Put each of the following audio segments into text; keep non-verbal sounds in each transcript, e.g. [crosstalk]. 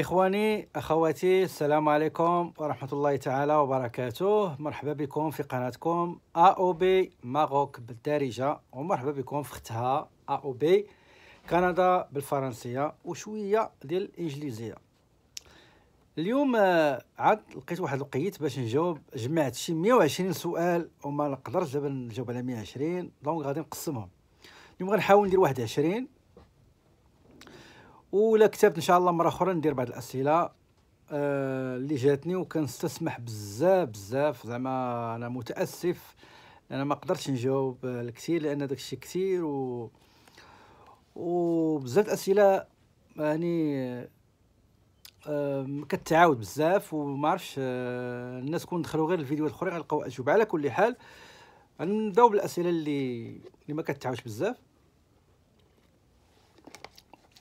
إخواني أخواتي السلام عليكم ورحمة الله تعالى وبركاته مرحبا بكم في قناتكم أو بي ماغوك بالدارجة ومرحبا بكم في اختها أو بي كندا بالفرنسية وشوية ديال الإنجليزية اليوم آه، عاد لقيت واحد القيت باش نجاوب جمعت شي 120 سؤال وما نقدرش دابا نجاوب على 120 دونك غادي نقسمهم اليوم غنحاول ندير واحد 20 ولا كتبت ان شاء الله مره اخرى ندير بعض الاسئله آه اللي جاتني وكنستسمح بزاف بزاف زعما انا متاسف انا ما قدرتش نجاوب الكثير لان داكشي كثير و وبزاف الاسئله يعني آه، كتعاود بزاف وما عرفش آه، الناس كون دخلوا غير الفيديو الاخرين غيلقاو اجوبه على كل حال غنبداو بالاسئله اللي اللي ما كتعاودش بزاف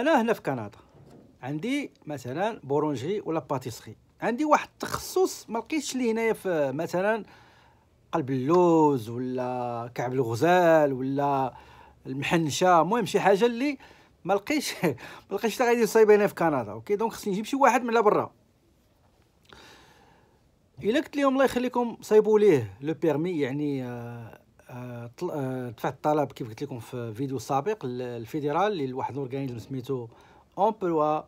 انا هنا في كندا عندي مثلا بورونجي ولا باتيسري عندي واحد التخصص ما لقيتش ليه هنايا في مثلا قلب اللوز ولا كعب الغزال ولا المحنشه المهم شي حاجه اللي ما لقيتش [laughs] ما لقيتش غادي يصايب هنا في كندا اوكي دونك خصني نجيب شي واحد من برا الا قلت لهم الله يخليكم صايبوا ليه لو بيرمي يعني آه آه، دفعت الطلب كيف قلت لكم في فيديو سابق الفيدرال اللي لواحد الاورغانيزم سميتو امبلوا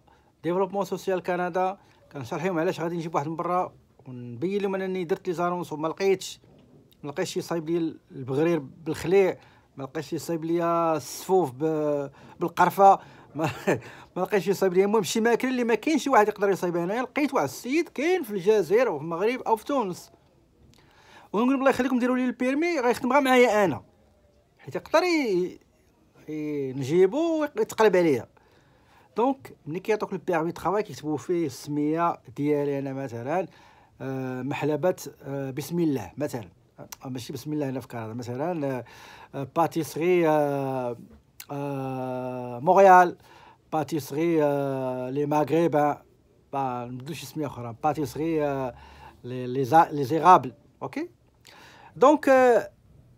ديفلوبمون سوسيال كندا كنشرح لهم علاش غادي نجيب واحد من برا ونبين لهم انني درت لي زارونس وما لقيتش ما لقيتش يصايب لي البغرير بالخليع ما لقيتش يصايب لي السفوف بالقرفه ما [laughs] لقيتش يصايب لي المهم شي ماكله اللي ما كاينش شي واحد يقدر يصايبها هنايا لقيت واحد السيد كاين في الجزائر او في المغرب او في تونس ونقول الله يخليكم ديروا لي البيرمي غيخدم غير معايا انا حيت يقدر ي... ي... نجيبو ويتقلب عليا دونك ملي كيعطوك البيرمي طخوا كيكتبوا فيه السميه ديالي انا مثلا آه محلبه آه، بسم الله مثلا آه، ماشي بسم الله هنا في كندا مثلا باتيسري مونريال باتيسري لي ماغريبا با نبدلوش سميه اخرى باتيسري لي زيرابل اوكي دونك euh,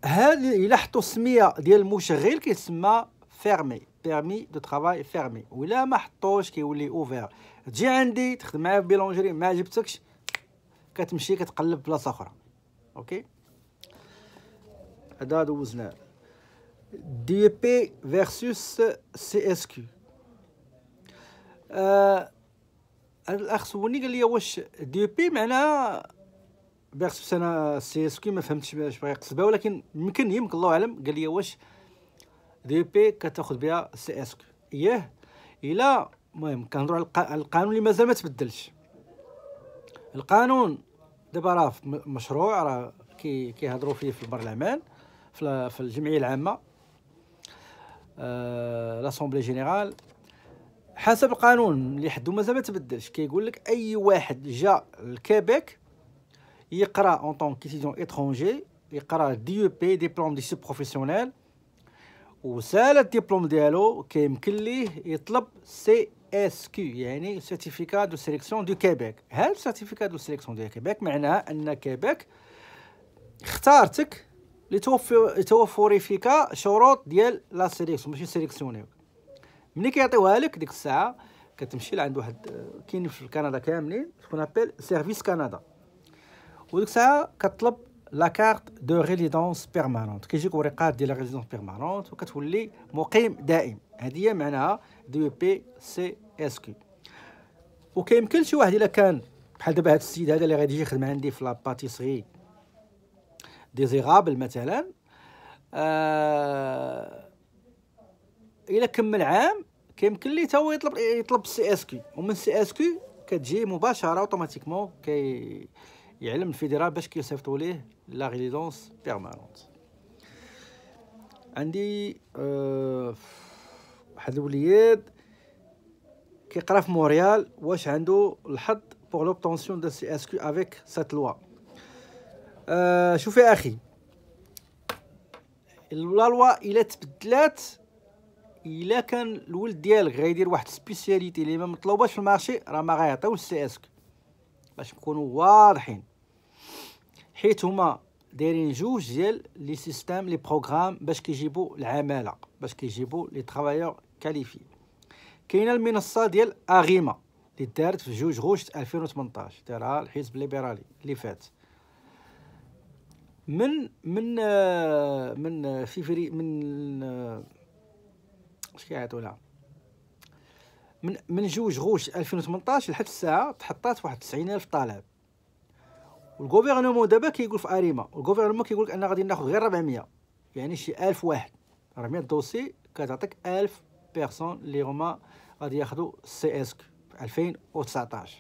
هذه الا حطوا السميه ديال المشغل كيتسمى فيرمي بيرمي دو ترافاي فيرمي ولا ما حطوش كيولي اوفير تجي عندي تخدم معايا في بيلونجري ما عجبتكش كتمشي كتقلب بلاصه اخرى اوكي هذا دوزناه دي بي فيرسوس سي اس كيو آه الاخ سولني قال لي واش دي بي e معناها بيغسبس انا السي اس كي ما فهمتش باش بغا يقصد بها ولكن يمكن يمكن الله اعلم قال لي واش دي بي كتاخذ بها سي اس كي ياه الا المهم كنهضروا على القانون اللي مازال ما تبدلش القانون دابا راه مشروع راه كي كيهضروا فيه في البرلمان في, في الجمعيه العامه آه لاسومبلي جينيرال حسب القانون اللي حدو مازال ما تبدلش كيقول لك اي واحد جا لكيبيك يقرا اون طون كيتيديون اترونجي يقرا دي او بي ديبلوم دي سوب بروفيسيونيل وسال الدبلوم ديالو كيمكن ليه يطلب سي اس كيو يعني سيرتيفيكا دو سيليكسيون دو كيبيك هاد سيرتيفيكا دو سيليكسيون دو كيبيك معناها ان كيبيك اختارتك لتوفر فيك شروط ديال لا سيليكسيون ماشي سيليكسيوني ملي كيعطيوها لك ديك الساعه كتمشي لعند واحد آه، كاين في كندا كاملين شكون ابل سيرفيس كندا وديك الساعه كطلب لا كارت دو ريزيدونس بيرمانونت كيجيك ورقات ديال ريزيدونس بيرمانونت وكتولي مقيم دائم هذه هي معناها دي بي e سي اس كي وكيمكن شي واحد الا كان بحال دابا هذا السيد هذا اللي غادي يجي يخدم عندي في لاباتيسري ديزيرابل مثلا آه الا كمل عام كيمكن ليه تا هو يطلب يطلب سي اس كي ومن سي اس كي كتجي مباشره اوتوماتيكمون كي يعلم الفيدرال باش كيصيفطوا ليه لا ريزيدونس بيرمانونت عندي أه واحد الوليد كيقرا في موريال واش عنده الحظ بور لوبتونسيون دو سي اس كيو افيك سات لوا أه شوفي اخي لا لوا الا تبدلات الا كان الولد ديالك غيدير واحد سبيسياليتي اللي ما مطلوباش في المارشي راه ما غيعطيوش السي اس كيو باش نكونوا واضحين حيت هما دايرين جوج ديال لي سيستيم لي بروغرام باش كيجيبوا العماله باش كيجيبوا لي ترافايور كاليفي كاينه المنصه ديال اغيما اللي دارت في جوج غشت 2018 دارها الحزب الليبرالي اللي فات من من من فيفري من اش كيعيطوا لها من من جوج غوش 2018 لحد الساعه تحطات واحد 90000 طالب والغوفرنمون دابا كيقول في اريما والغوفرنمون كيقول لك انا غادي ناخذ غير 400 يعني شي 1000 واحد 400 دوسي كتعطيك 1000 بيرسون اللي هما غادي ياخذوا سي اس 2019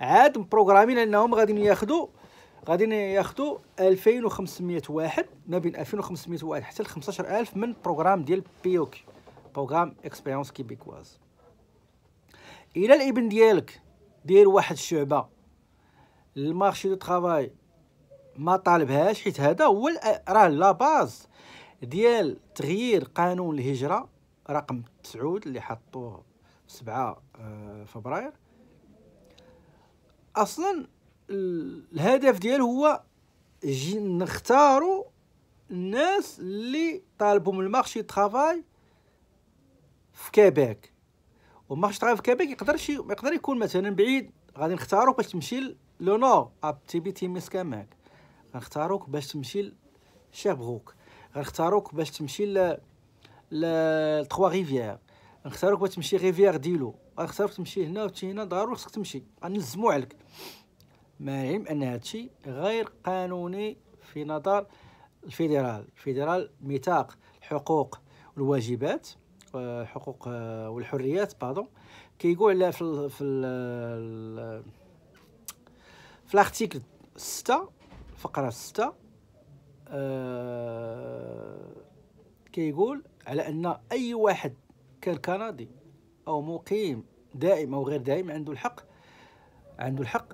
عاد مبروغرامين انهم غادي ياخذوا غادي ياخذوا 2500 واحد ما بين 2500 واحد حتى ل 15000 من بروغرام ديال بيوك بروغرام اكسبيريونس كيبيكواز الى الابن ديالك دير واحد الشعبه المارشي دو طرافاي ما طالبهاش حيت هذا هو راه لا باز ديال تغيير قانون الهجره رقم 9 اللي حطوه 7 آه، فبراير اصلا الهدف ديالو هو نختاروا الناس اللي طالبوا من المارشي دو طرافاي في كيبيك ومارشي طرافاي في كيبيك يقدر شي يقدر يكون مثلا بعيد غادي نختاروا باش تمشي لو نو اب تي بي تي معاك غنختاروك باش تمشي لشابغوك غنختاروك باش تمشي ل ل تخوا ريفيير غنختاروك باش تمشي ريفيير ديلو غنختاروك تمشي هنا وتمشي هنا ضروري خصك تمشي غنلزمو عليك ما علم ان هادشي غير قانوني في نظر الفيدرال الفيدرال ميثاق الحقوق والواجبات حقوق والحريات باردون كيقول لا في ال في ال في الارتيكل 6 فقره 6 آه كيقول على ان اي واحد كان كندي او مقيم دائم او غير دائم عنده الحق عنده الحق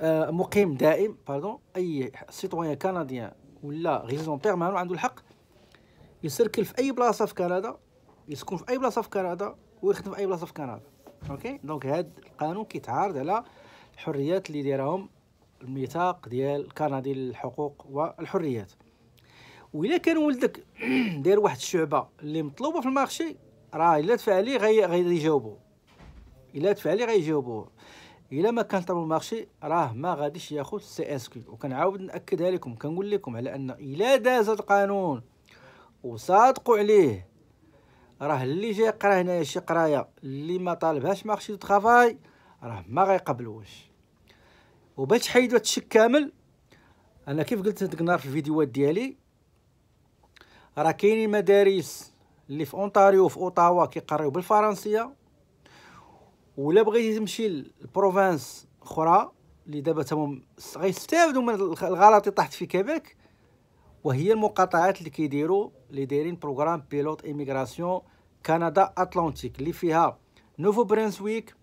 آه مقيم دائم باردون اي سيتويان كنديان ولا ريزيدون بيرمانون عنده الحق يسركل في اي بلاصه في كندا يسكن في اي بلاصه في كندا ويخدم في اي بلاصه في كندا اوكي دونك هذا القانون كيتعارض على الحريات اللي دايرهم الميثاق ديال الكندي للحقوق والحريات وإلا كان ولدك [clears throat] داير واحد الشعبة اللي مطلوبة في المارشي راه إلا دفع عليه غي غيجاوبو إلا دفع عليه غيجاوبو الا ما كان طلب المارشي راه ما غاديش ياخذ سي اس كيو وكنعاود ناكدها لكم كنقول لكم على ان الا داز القانون وصادقوا عليه راه اللي جاي يقرا هنايا شي قرايه اللي ما طالبهاش مارشي دو ترافاي راه ما غيقبلوش وباش تحيدوا الشك كامل انا كيف قلت لك النهار في الفيديوهات ديالي راه كاينين مدارس اللي في اونتاريو في اوتاوا كيقريو بالفرنسيه ولا بغيتي تمشي لبروفانس اخرى اللي دابا تما غيستافدوا من الغلط اللي طاحت في كيبيك وهي المقاطعات اللي كيديروا اللي دايرين بروغرام بيلوت ايميغراسيون كندا اتلانتيك اللي فيها نوفو برينسويك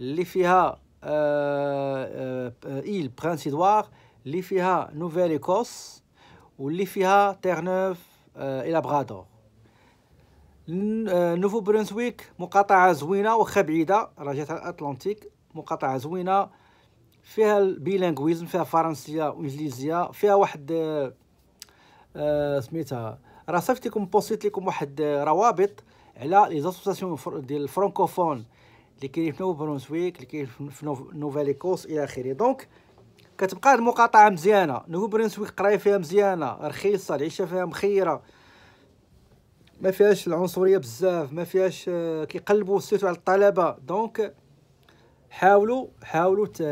اللي فيها ايل برانس ادوار اللي فيها نوفيل ايكوس واللي فيها تيرنوف الى بغادو نوفو برونزويك مقاطعه زوينه وخا بعيده راه على الاتلانتيك مقاطعه زوينه فيها البيلانغويزم فيها فرنسيه وانجليزيه فيها واحد سميتها راه صيفط لكم بوسيت لكم واحد روابط على لي زاسوساسيون ديال الفرنكوفون اللي كاين في نوف برونسويك اللي كاين في نوفال ايكوس الى اخره دونك كتبقى المقاطعه مزيانه نوف برونسويك قرايه فيها مزيانه رخيصه العيشه فيها مخيره ما فيهاش العنصريه بزاف ما فيهاش آه، كيقلبوا سيرتو على الطلبه دونك حاولوا حاولوا ت...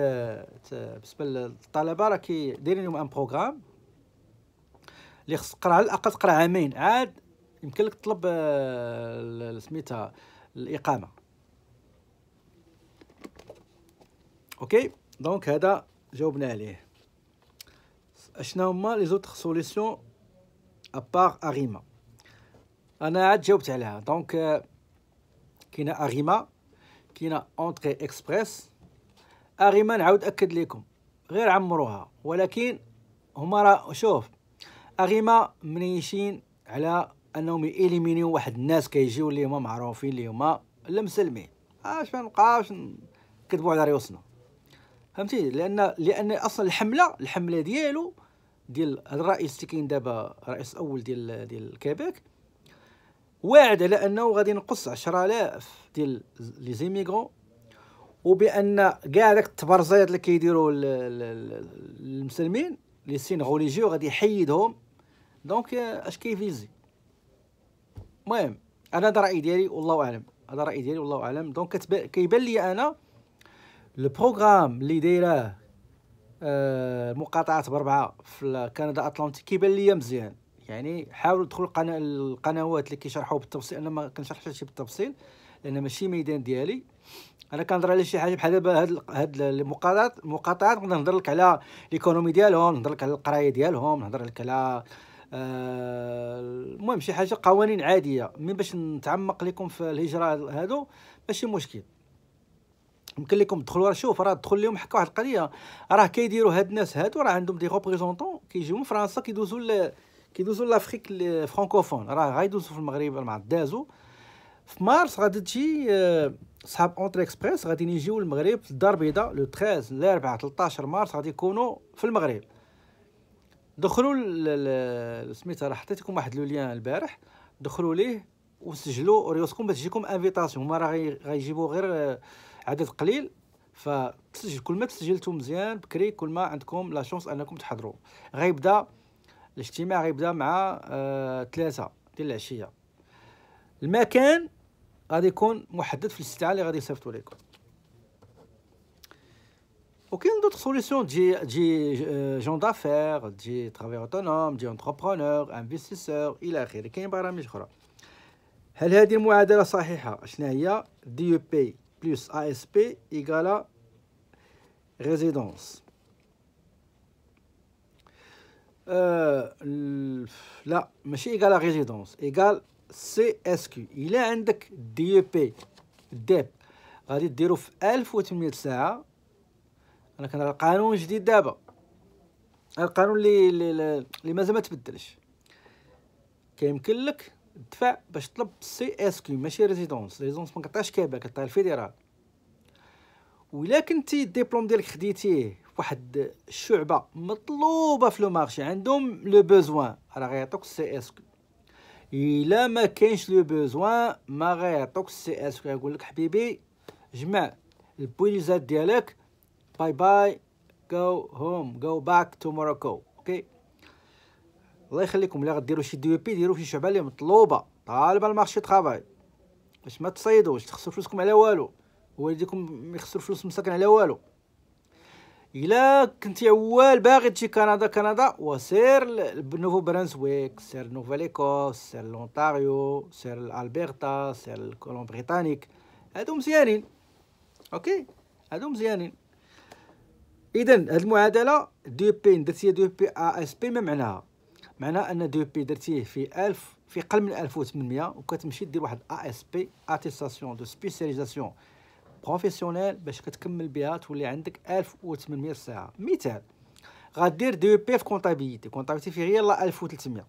بالنسبه للطلبه راه كي دايرين لهم ان بروغرام اللي خص تقرا على الاقل تقرا عامين عاد يمكن لك تطلب آه، سميتها الاقامه اوكي دونك هذا جاوبنا عليه اشنو هما لي زوتر سوليسيون ابار اريما انا عاد جاوبت عليها دونك كاينه اريما كاينه اونتري اكسبريس اريما نعاود اكد لكم غير عمروها ولكن هما راه شوف اريما منيشين على انهم يليمينيو واحد الناس كيجيو اللي هما معروفين اللي هما المسلمين اش ما نبقاوش نكذبوا على ريوسنا فهمتي لان لان اصلا الحمله الحمله ديالو ديال الرئيس اللي كاين دابا الرئيس الاول ديال ديال كيبيك واعد على انه غادي ينقص 10000 ديال لي زيميغون وبان كاع داك التبرزيط اللي كيديروا المسلمين لي سين غوليجيو غادي يحيدهم دونك اش كيفيزي المهم انا هذا رايي ديالي والله اعلم هذا رايي ديالي والله اعلم دونك كيبان لي انا البروغرام اللي دايره المقاطعات بربعه في كندا اتلانتيك كيبان ليا مزيان يعني حاولوا تدخل القنا... القنوات اللي كيشرحوا بالتفصيل انا ما كنشرحش هادشي بالتفصيل لان ماشي ميدان ديالي انا كنهضر على شي حاجه بحال دابا هاد هاد المقاطعات المقاطعات نقدر نهضر لك على ليكونومي ديالهم نهضر لك على القرايه ديالهم نهضر لك على آه، المهم شي حاجه قوانين عاديه من باش نتعمق لكم في الهجره هادو ماشي مشكل يمكن لكم تدخلوا راه شوف راه دخل لهم حكا واحد القضيه راه كيديروا هاد الناس هادو راه عندهم دي ريبريزونطون كيجيو من فرنسا كيدوزوا ل... كيدوزوا لافريك الفرانكوفون راه غيدوزوا في المغرب مع دازو في مارس غادي تجي آه، صحاب اونتر اكسبريس غادي يجيو للمغرب في الدار البيضاء لو 13 ل 4 13 مارس غادي يكونوا في المغرب دخلوا ل... سميتها راه حطيتكم واحد لو ليان البارح دخلوا ليه وسجلوا ريوسكم باش تجيكم انفيتاسيون هما راه غيجيبوا غير آه، عدد قليل فتسجل كل ما تسجلتوا مزيان بكري كل ما عندكم لا شونس انكم تحضروا غيبدا الاجتماع غيبدا مع آه ثلاثة ديال العشيه المكان غادي يكون محدد في الاستعاله اللي غادي يصيفطوا لكم وكاين دوت سوليسيون تجي تجي جون آه، دافير تجي ترافير اوتونوم تجي انتربرونور انفستيسور الى اخره كاين برامج اخرى هل هذه المعادله صحيحه شنو هي دي يو بي plus ASP égale à résidence. Euh, لا ماشي ايكال ريزيدونس ايكال سي اس كيو الا عندك دي بي ديب غادي ديرو في 1800 ساعه انا كنرى قانون جديد دابا القانون اللي اللي, اللي مازال ما تبدلش كيمكن لك دفع باش طلب سي اس كيو ماشي ريزيدونس ريزيدونس ما كتعطيش كابه كتعطي الفيدرال ولا كنتي الدبلوم ديالك خديتيه واحد الشعبه مطلوبه في لو مارشي عندهم لو بوزوان راه غيعطوك السي اس كيو الا ما كاينش لو بوزوان ما غيعطوك السي اس كيو يقول لك حبيبي جمع البويزات ديالك باي باي go home go back to morocco okay الله يخليكم اللي غديروا شي دي بي ديروا شي شعبه اللي مطلوبه طالبه المارشي طرافاي باش ما تصيدوش تخسروا فلوسكم على والو والديكم يخسروا فلوس مساكن على والو الا كنتي عوال باغي تجي كندا كندا وسير نوفو برانسويك سير نوفا ليكوس سير لونتاريو سير البرتا سير الكولون بريتانيك هادو مزيانين اوكي هادو مزيانين اذا هاد المعادله دي بي درتي دي بي ا اس بي ما معناها معناها ان دي بي درتيه في 1000 في قل من 1800 وكتمشي دير واحد ا اس بي اتيستاسيون دو سبيسياليزاسيون بروفيسيونيل باش كتكمل بها تولي عندك 1800 ساعه مثال غادير دي بي في كونطابيليتي كونطابيليتي في غير لا 1300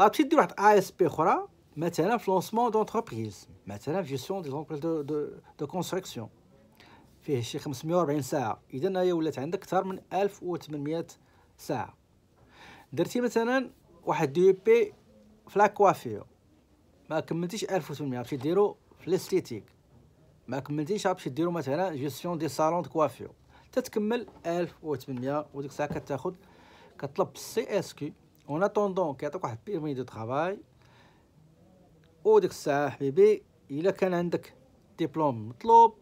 غتمشي دير واحد ا اس بي اخرى مثلا في لونسمون دونتربريز مثلا في جيستيون دي زونبريز دو دو دو كونستركسيون فيه شي 540 ساعه اذا هي ولات عندك اكثر من 1800 ساعه درتي مثلا واحد دي بي في لاكوافير ما كملتيش 1800 باش ديرو في الاستيتيك ما كملتيش باش ديرو مثلا جيستيون دي صالون كوافير تتكمل 1800 وديك الساعه كتاخد كطلب سي اس كي اون اتوندون كيعطيك واحد بيرمي دو طرافاي وديك الساعه حبيبي الا كان عندك ديبلوم مطلوب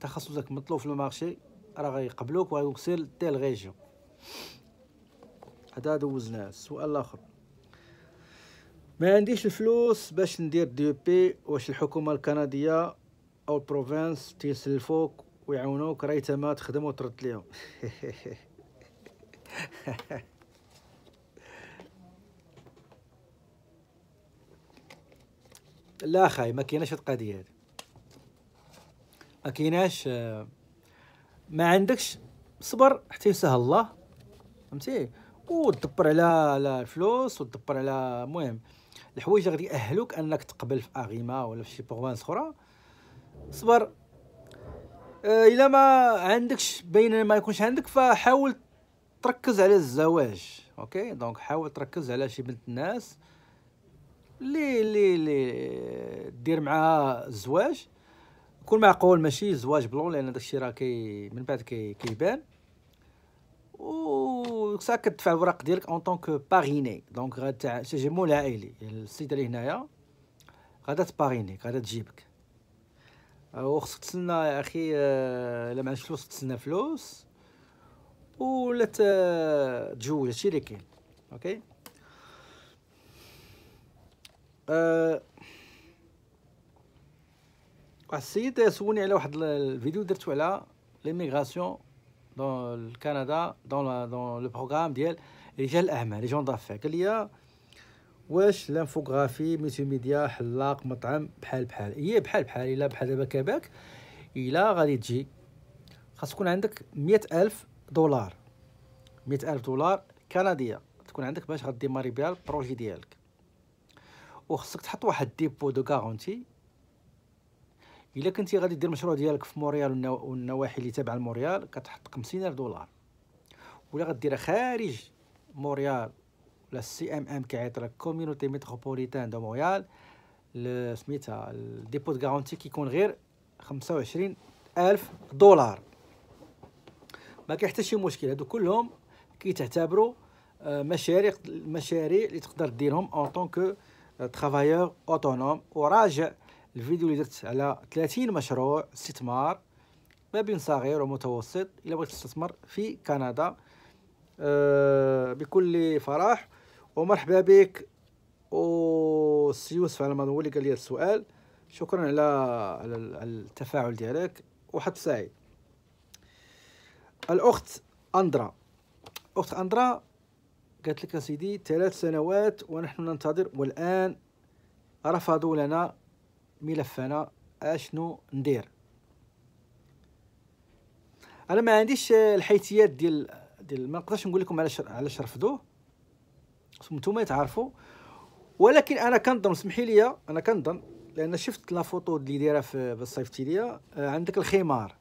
تخصصك مطلوب في المارشي راه غيقبلوك وغيقول سير تيل ريجيون هذا دوزناه السؤال الاخر ما عنديش الفلوس باش ندير دي بي واش الحكومه الكنديه او البروفانس تيسلفوك ويعاونوك راهي تما تخدم وترد ليهم [laughs] لا خاي ما كايناش هاد القضيه هادي ما كايناش آه، ما عندكش صبر حتى يسهل الله فهمتي وتدبر على على الفلوس وتدبر على المهم الحوايج غادي ياهلوك انك تقبل في اغيما ولا في شي بروفانس اخرى صبر آه، الا ما عندكش بين ما يكونش عندك فحاول تركز على الزواج اوكي دونك حاول تركز على شي بنت الناس لي لي لي دير معاها الزواج كون معقول ماشي زواج بلون لان داكشي راه كي من بعد كي كيبان و ساك كتدفع الوراق ديالك اون طونك باغيني دونك غتاع تجمع العائلي السيد اللي هنايا غادا تباغينيك غادا تجيبك وخصك تسنى يا اخي الا ما فلوس تسنى فلوس ولا تجوج هادشي اللي كاين اوكي أه واحد السيد سولني على واحد الفيديو درتو على ليميغراسيون دون كندا دون دون لو بروغرام ديال رجال الاعمال لي جون دافير قال لي واش لانفوغرافي ميديا حلاق مطعم بحال بحال هي بحال بحال الا بحال دابا كباك الا غادي تجي خاص تكون عندك مية ألف دولار مية ألف دولار كندية تكون عندك باش ماري بها البروجي ديالك وخصك تحط واحد ديبو دو كارونتي الا كنتي غادي دير مشروع ديالك في موريال والنواحي اللي تابعه لموريال كتحط 50000 دولار ولا غديرها خارج موريال ولا السي ام ام كيعيط لك كوميونيتي ميتروبوليتان دو موريال سميتها الديبو دو غارونتي كيكون غير 25000 دولار ما كاين حتى شي مشكل هادو كلهم كيتعتبروا آه، مشاريع مشاريع اللي تقدر ديرهم اون كو ترافايور اوتونوم وراجع الفيديو اللي درت على 30 مشروع استثمار ما بين صغير ومتوسط الى بغيت تستثمر في كندا آه، بكل فرح ومرحبا بك او سيوسف على ما هو اللي قال لي السؤال شكرا على على التفاعل ديالك وحط سعيد الاخت اندرا اخت اندرا قالت لك سيدي ثلاث سنوات ونحن ننتظر والان رفضوا لنا ملفنا اشنو ندير انا ما عنديش الحيثيات ديال ديال ما نقدرش نقول لكم علاش علاش رفضوه نتوما تعرفوا ولكن انا كنظن سمحي لي انا كنظن لان شفت لا فوتو اللي دايره في بالصيفتي ليا آه، عندك الخمار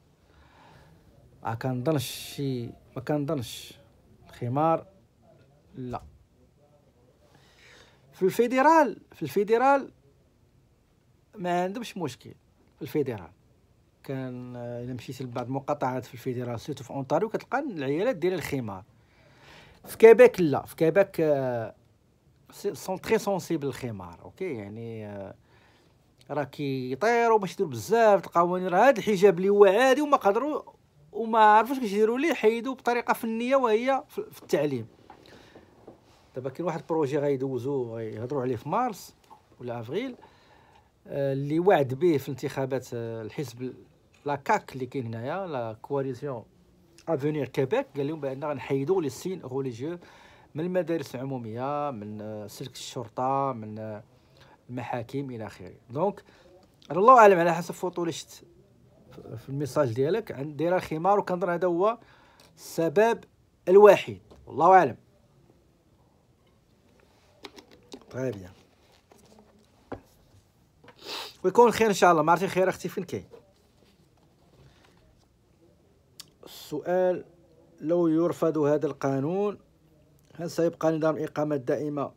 ما كنظنش شي ما كنظنش الخمار لا في الفيدرال في الفيدرال ما عندهمش مشكل في الفيدرال كان آه، الا مشيت لبعض المقاطعات في الفيدرال سيتو في اونتاريو كتلقى العيالات دايره الخمار في كيبيك لا في كيبيك آه، سون تري سونسيبل الخمار اوكي يعني آه، راه كيطيروا باش يديروا بزاف القوانين راه هذا الحجاب اللي هو عادي وما قدروا وما عرفوش كيش يديروا ليه حيدوا بطريقه فنيه وهي في التعليم دابا كاين واحد البروجي غيدوزو غيهضروا عليه في مارس ولا افريل آه، اللي وعد به في انتخابات آه، الحزب لاكاك اللي كاين هنايا لا كواليسيون افونير كيبيك قال لهم بان غنحيدوا لي سين غوليجيو من المدارس العموميه من آه، سلك الشرطه من المحاكم الى اخره دونك الله اعلم على حسب فوطو اللي شفت في الميساج ديالك دايره الخمار وكنظن هذا هو السبب الوحيد والله اعلم طيب يعني. ويكون خير ان شاء الله ما عرفتي خير اختي فين كاين السؤال لو يرفض هذا القانون هل سيبقى نظام الإقامة الدائمة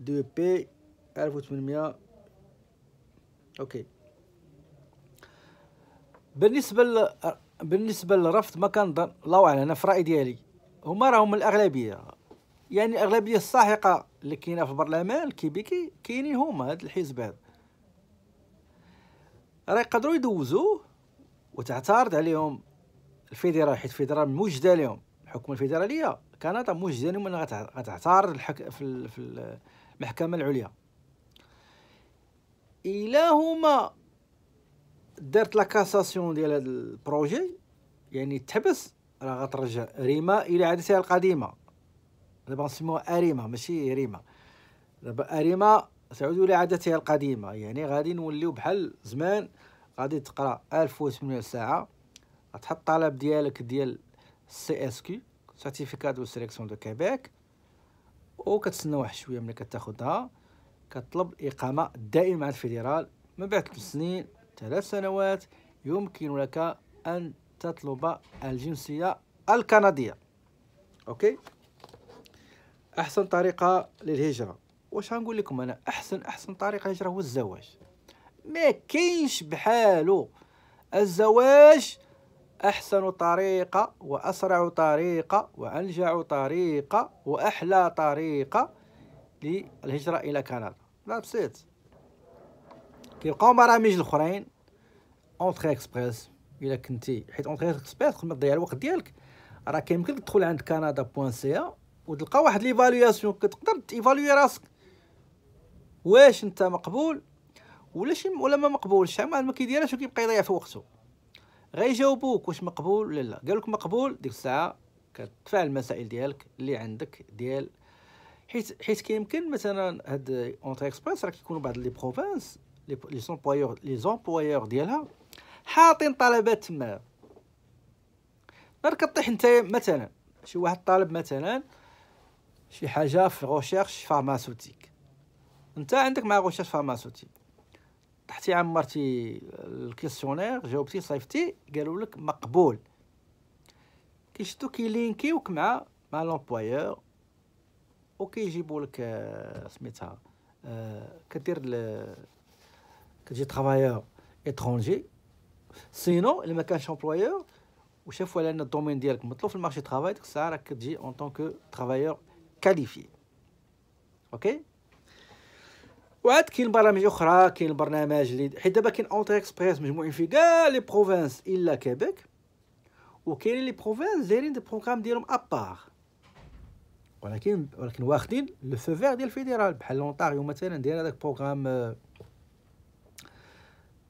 دو بي 1800 أوكي بالنسبة ل... بالنسبة للرفض ما كنظن الله أعلم أنا في الرأي ديالي هما راهم الأغلبية يعني الأغلبية الساحقة اللي كاينة في البرلمان الكيبيكي كاينين هما هاد الحزب هذا راه يقدروا يدوزوه وتعترض عليهم الفيدرال حيت الفيدرال موجده لهم الحكومه الفيدراليه كندا موجده لهم انها غتعترض الحك... في, في المحكمه العليا الى هما دارت لاكاساسيون ديال هذا البروجي يعني تحبس راه غترجع ريما الى عادتها القديمه دابا نسموها اريما ماشي ريما دابا اريما تعود لعادتها القديمه يعني غادي نوليو بحال زمان غادي تقرا 1800 ساعه غتحط الطلب ديالك ديال سي اس كي سيرتيفيكات دو سيليكسيون دو كيبيك وكتسنى واحد شويه ملي كتاخدها كطلب الاقامه الدائمه مع الفيدرال من بعد ثلاث سنين ثلاث سنوات يمكن لك ان تطلب الجنسيه الكنديه اوكي احسن طريقه للهجره واش غنقول لكم انا احسن احسن طريقه هجره هو الزواج ما كاينش بحالو الزواج احسن طريقه واسرع طريقه وانجع طريقه واحلى طريقه للهجره الى كندا لا بسيط كيبقاو برامج الاخرين اونتري اكسبريس الا كنتي حيت اونتري اكسبريس قبل ما تضيع الوقت ديالك راه كيمكن تدخل عند كندا بوان سي ا وتلقى واحد ليفالياسيون كتقدر تيفالوي راسك واش انت مقبول ولا شي ولا ما مقبولش عمال ما كيديرهاش وكيبقى يضيع في وقته غيجاوبوك واش مقبول ولا لا قالك مقبول ديك الساعه كتفعل المسائل ديالك اللي عندك ديال حيت حيت كيمكن مثلا هاد اونتر اكسبريس راه كيكونوا بعض لي بروفانس لي زومبلويور لي زومبلويور ديالها حاطين طلبات تما غير كطيح انت مثلا شي واحد طالب مثلا شي حاجه في غوشيرش فارماسيوتيك انت عندك مع غوشاش فارماسوتي طحتي عمرتي الكيسيونير جاوبتي صيفتي قالوا لك مقبول كيشدو كيلينكيوك مع مع لومبلويور وكيجيبوا لك آه، سميتها آه، كدير كتجي ترافايور اترونجي سينو الا ما كانش امبلويور وشافوا على ان الدومين ديالك مطلوب في المارشي ترافاي ديك الساعه راك كتجي اون طونكو ترافايور كاليفي اوكي وعاد كاين برامج اخرى كاين برنامج اللي حيت دابا كاين اونتر اكسبريس مجموعين في كاع لي بروفانس الا كيبيك وكاين لي بروفانس دايرين دي بروغرام ديالهم ابار ولكن ولكن واخدين لو فو فيغ ديال الفيدرال بحال اونتاريو مثلا داير هذاك بروغرام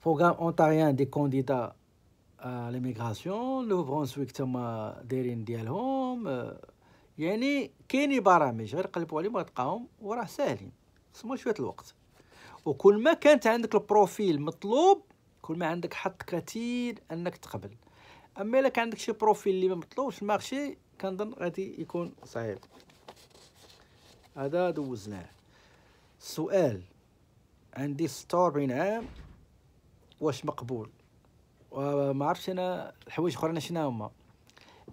بروغرام اونتاريان دي كونديدا ليميغراسيون لو برونسويك تما دايرين ديالهم آه، يعني كاين برامج غير قلبوا عليهم غتلقاهم وراه ساهلين سمو شويه الوقت وكل ما كانت عندك البروفيل مطلوب كل ما عندك حظ كثير انك تقبل اما الا كان عندك شي بروفيل اللي ما مطلوبش في المارشي كنظن غادي يكون صعيب هذا دوزناه السؤال عندي 46 عام واش مقبول وما عرفتش انا الحوايج اخرى شنو هما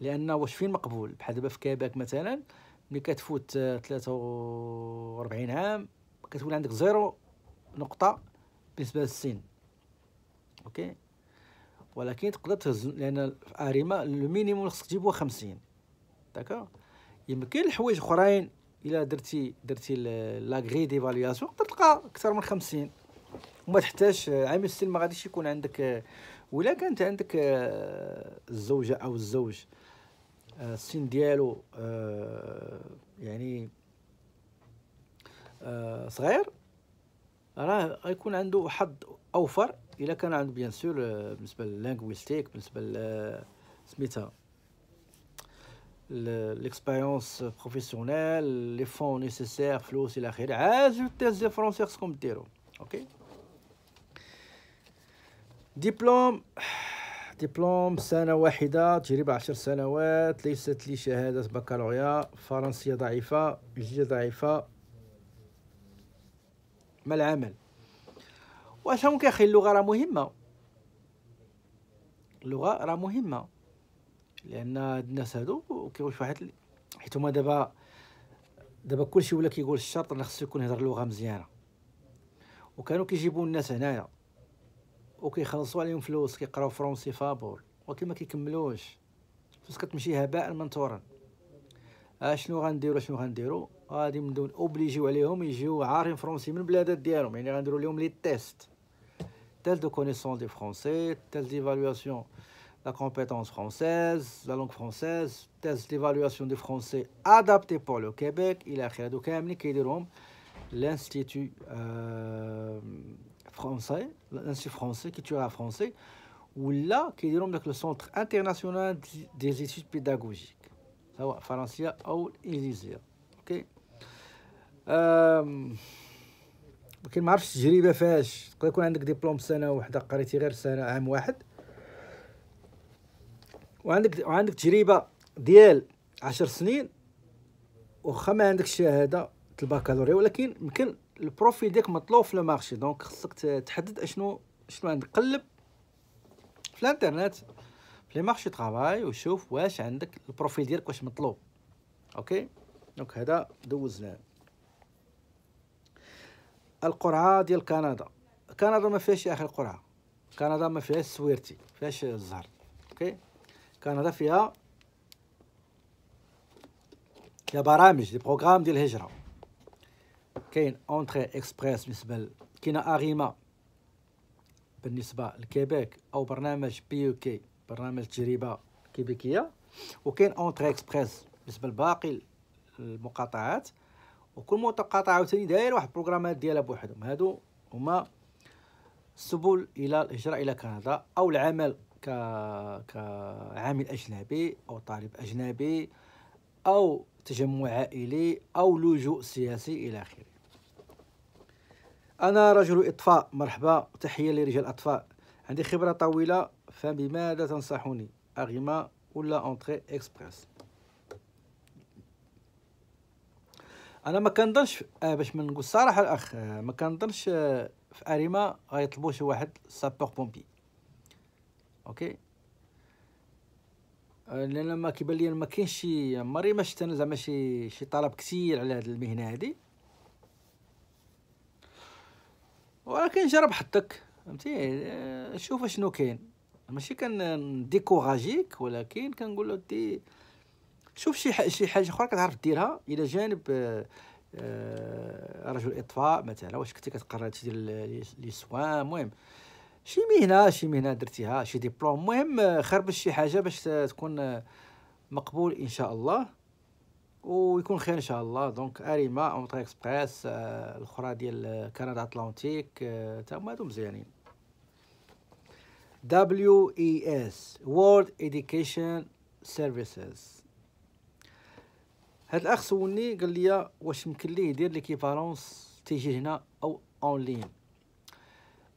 لان واش فين مقبول بحال دابا في كيباك مثلا ملي كتفوت 43 عام كتولي عندك زيرو نقطه بالنسبه للسن اوكي ولكن تقدر تهز لان في اريما المينيموم خصك تجيب هو 50 داكا يمكن الحوايج اخرين الا درتي درتي غري ديفالياسيون تقدر تلقى اكثر من 50 وما تحتاج عامل السن ما غاديش يكون عندك ولا كانت عندك الزوجه او الزوج السن ديالو آه، يعني آه، صغير راه غيكون عنده حظ اوفر الا كان عنده بيان سور euh, بالنسبه للانغويستيك بالنسبه ل سميتها ليكسبيريونس بروفيسيونيل لي فون نيسيسير فلوس الى اخره عاز التيست دي فرونسي خصكم ديرو اوكي ديبلوم ديبلوم سنة واحدة تجربة عشر سنوات ليست لي شهادة بكالوريا فرنسية ضعيفة إنجليزية ضعيفة ما العمل واش هما كيخي اللغه راه مهمه اللغه راه مهمه لان هاد الناس هادو كيقولش واحد حيت هما دابا دابا كلشي ولا كيقول الشرط انا خصو يكون يهضر اللغه مزيانه وكانوا كيجيبوا الناس هنايا وكيخلصوا عليهم فلوس كيقراو فرونسي فابور ولكن ما كيكملوش فاش كتمشي هباء منثورا اشنو آه، غنديرو شنو غنديرو Il est obligé de faire des tests. Tels de connaissances des français, tels d'évaluation de la compétence française, de la langue française, tels d'évaluation des français adaptés pour le Québec. Il a créé l'Institut euh, français, l'Institut français qui tue à français, ou là, le Centre international le Centre international des pédagogiques, le Centre international des études pédagogiques. ولكن ما عرفتش التجربه فاش تقدر يكون عندك ديبلوم سنه وحده قريتي غير سنه عام واحد وعندك وعندك تجربه ديال عشر سنين واخا ما عندكش شهاده الباكالوريا ولكن يمكن البروفيل ديالك مطلوب في المارشي دونك خصك تحدد اشنو شنو عندك قلب في الانترنت في لي مارشي طرافاي وشوف واش عندك البروفيل ديالك واش مطلوب اوكي دونك هذا دوزناه القرعه ديال كندا كندا ما فيهاش يا اخي القرعه كندا ما فيهاش سويرتي فيهاش الزهر اوكي كندا فيها يا برامج دي بروغرام ديال الهجره كاين اونتري اكسبريس بالنسبه كاين اريما بالنسبه لكيبيك او برنامج بي يو كي برنامج تجربه كيبيكيه وكاين اونتري اكسبريس بالنسبه لباقي المقاطعات وكل متقاطع عاوتاني داير واحد البروغرامات ديالها بوحدهم هادو هما السبل الى الهجره الى كندا او العمل ك كعامل اجنبي او طالب اجنبي او تجمع عائلي او لجوء سياسي الى اخره انا رجل اطفاء مرحبا تحيه لرجال الاطفاء عندي خبره طويله فبماذا تنصحوني اغيما ولا اونتري اكسبريس انا ما كنظنش آه، باش ما نقول الصراحه الاخ آه، ما كنظنش آه، في اريما غيطلبوا شي واحد سابور بومبي اوكي لان ما كيبان لي ما كاينش شي مري ما شفت زعما شي شي طلب كثير على هاد المهنه هذه ولكن جرب حطك فهمتي شوف شنو كاين ماشي كنديكوراجيك ولكن كنقول لك دي شوف شي شي حاجه اخرى كتعرف ديرها الى جانب آه, آه، رجل اطفاء مثلا واش كنتي كتقرا تدير لي سوان المهم شي مهنه شي مهنه درتيها شي ديبلوم المهم آه، خربش شي حاجه باش تكون آه، مقبول ان شاء الله ويكون خير ان شاء الله دونك اريما اونطر اكسبريس آه الاخرى ديال كندا اتلانتيك حتى آه هما هادو مزيانين دبليو اي اس وورلد education سيرفيسز هاد الاخ سولني قال لي واش يمكن ليه يدير ليكيفالونس تيجي هنا او اون لين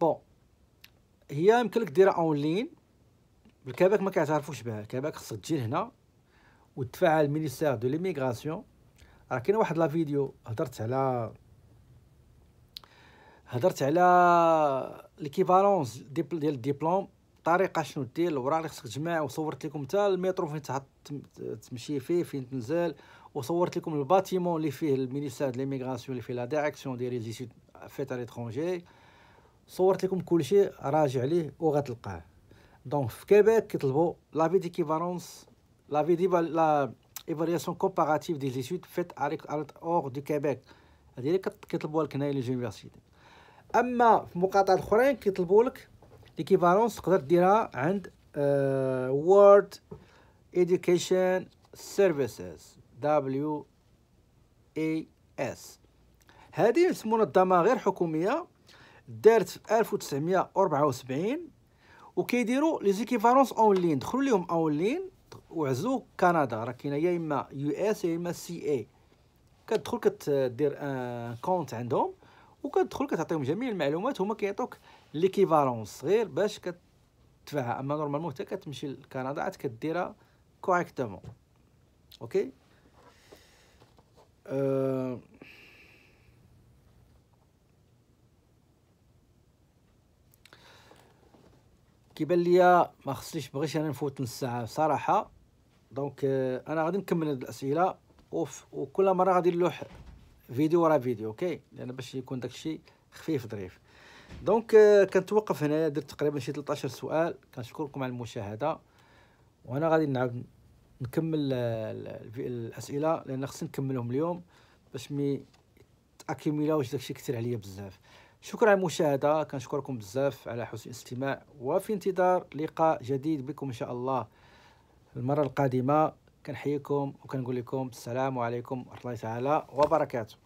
بون هي يمكن لك ديرها اون لين الكباك ما كيعترفوش بها الكباك خصك تجي هنا وتفعل مينيستير دو ليميغراسيون راه كاين واحد لا فيديو هضرت على هضرت على ليكيفالونس ديال الدبلوم الطريقه شنو دير الوراق اللي خصك تجمع وصورت لكم حتى المترو فين تمشي فيه فين تنزل وصورت لكم الباتيمون اللي فيه المينيستير ديال ليميغراسيون اللي فيه لا ديريكسيون ديال لي زيتود فيت ا ليترونجي صورت لكم كلشي راجع ليه وغتلقاه دونك في كيبيك كيطلبوا لا في ديكيفالونس لا في دي لا ايفالياسيون كومباراتيف دي زيتود فيت اور دو كيبيك هذه اللي كيطلبوها لك هنايا لي زونيفرسيتي اما في مقاطعه اخرى كيطلبوا لك ليكيفالونس تقدر ديرها عند وورد ايديوكيشن سيرفيسز دبليو اي اس هذه منظمه غير حكوميه دارت في 1974 وكيديروا لي زيكيفالونس اون لين دخلوا ليهم اون لين وعزلوا كندا راه كاينه يا اما يو اس يا اما سي اي كتدخل كتدير ان آه، كونت عندهم وكتدخل كتعطيهم جميع المعلومات هما كيعطوك ليكيفالون صغير باش كتدفعها اما نورمالمون حتى كتمشي لكندا عاد كديرها كوريكتومون اوكي أه، كيبان ليا ما خصنيش بغيتش انا نفوت نص ساعه صراحه دونك أه، انا غادي نكمل هاد الاسئله اوف وكل مره غادي نلوح فيديو ورا فيديو اوكي لان باش يكون داكشي خفيف ظريف دونك آه، كنتوقف هنايا درت تقريبا شي 13 سؤال كنشكركم على المشاهده وانا غادي نعاود نكمل آه، الاسئله لان خصني نكملهم اليوم باش مي اكيميلاوش داكشي كثير عليا بزاف شكرا على المشاهده كنشكركم بزاف على حسن الاستماع وفي انتظار لقاء جديد بكم ان شاء الله المره القادمه كنحييكم وكنقول لكم السلام عليكم ورحمه الله تعالى وبركاته